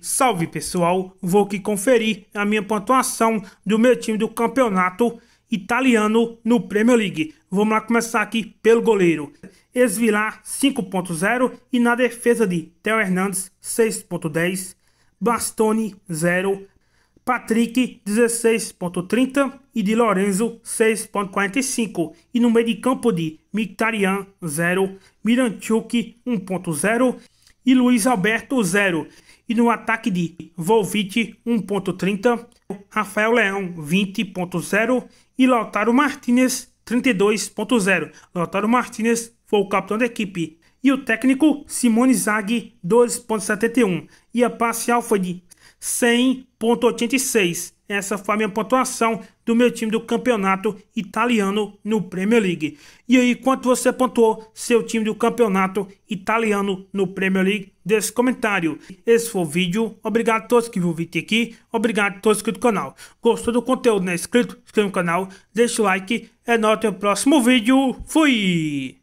Salve pessoal, vou aqui conferir a minha pontuação do meu time do campeonato italiano no Premier League. Vamos lá começar aqui pelo goleiro. Esvilar 5.0 e na defesa de Theo Hernandes 6.10, Bastoni 0, Patrick 16.30 e de Lorenzo 6.45 e no meio de campo de Mictarian 0, Miranchuk 1.0 e Luiz Alberto 0. E no ataque de Volvit 1.30, Rafael Leão 20.0 e Lautaro Martinez 32.0. Lautaro Martinez foi o capitão da equipe. E o técnico Simone Zag 12.71 E a parcial foi de 100.86. Essa foi a minha pontuação do meu time do campeonato italiano no Premier League. E aí, quanto você pontuou seu time do campeonato italiano no Premier League? Desse comentário. Esse foi o vídeo. Obrigado a todos que viram o vídeo aqui. Obrigado a todos que inscritos no canal. Gostou do conteúdo? Não é inscrito? Inscreva no canal. Deixa o like. É nóis. Até o próximo vídeo. Fui!